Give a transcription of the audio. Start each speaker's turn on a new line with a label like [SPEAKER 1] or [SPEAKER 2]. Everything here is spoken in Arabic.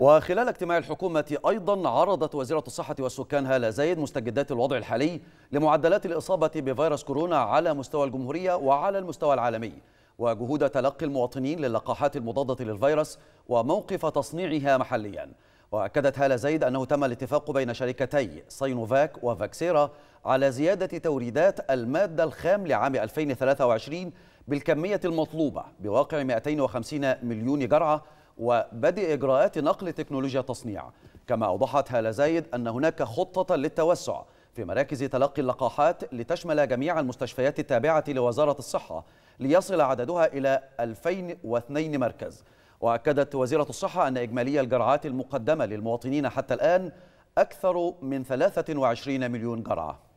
[SPEAKER 1] وخلال اجتماع الحكومة أيضا عرضت وزيرة الصحة والسكان هالة زايد مستجدات الوضع الحالي لمعدلات الإصابة بفيروس كورونا على مستوى الجمهورية وعلى المستوى العالمي وجهود تلقي المواطنين للقاحات المضادة للفيروس وموقف تصنيعها محليا وأكدت هالة زايد أنه تم الاتفاق بين شركتي سينوفاك وفاكسيرا على زيادة توريدات المادة الخام لعام 2023 بالكمية المطلوبة بواقع 250 مليون جرعة وبدء إجراءات نقل تكنولوجيا تصنيع كما أوضحت هالة زايد أن هناك خطة للتوسع في مراكز تلقي اللقاحات لتشمل جميع المستشفيات التابعة لوزارة الصحة ليصل عددها إلى 2002 مركز وأكدت وزيرة الصحة أن إجمالي الجرعات المقدمة للمواطنين حتى الآن أكثر من 23 مليون جرعة